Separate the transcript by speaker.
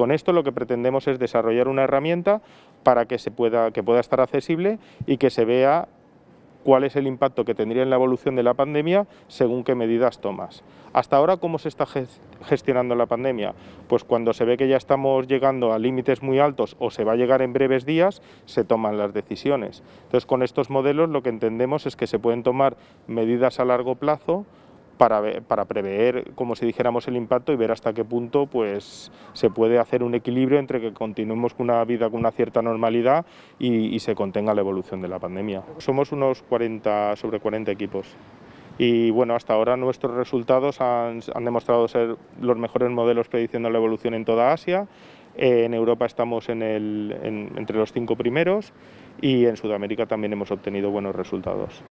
Speaker 1: con esto lo que pretendemos es desarrollar una herramienta para que, se pueda, que pueda estar accesible y que se vea cuál es el impacto que tendría en la evolución de la pandemia según qué medidas tomas. Hasta ahora, ¿cómo se está gestionando la pandemia? Pues cuando se ve que ya estamos llegando a límites muy altos o se va a llegar en breves días, se toman las decisiones. Entonces, con estos modelos lo que entendemos es que se pueden tomar medidas a largo plazo para, prever, como si dijéramos, el impacto y ver hasta qué punto pues, se puede hacer un equilibrio entre que continuemos con una vida con una cierta normalidad y, se contenga la evolución de la pandemia. Somos unos 40, sobre 40 equipos y bueno, hasta ahora nuestros resultados han, demostrado ser los mejores modelos prediciendo la evolución en toda Asia, en Europa estamos en, entre los cinco primeros y en Sudamérica también hemos obtenido buenos resultados.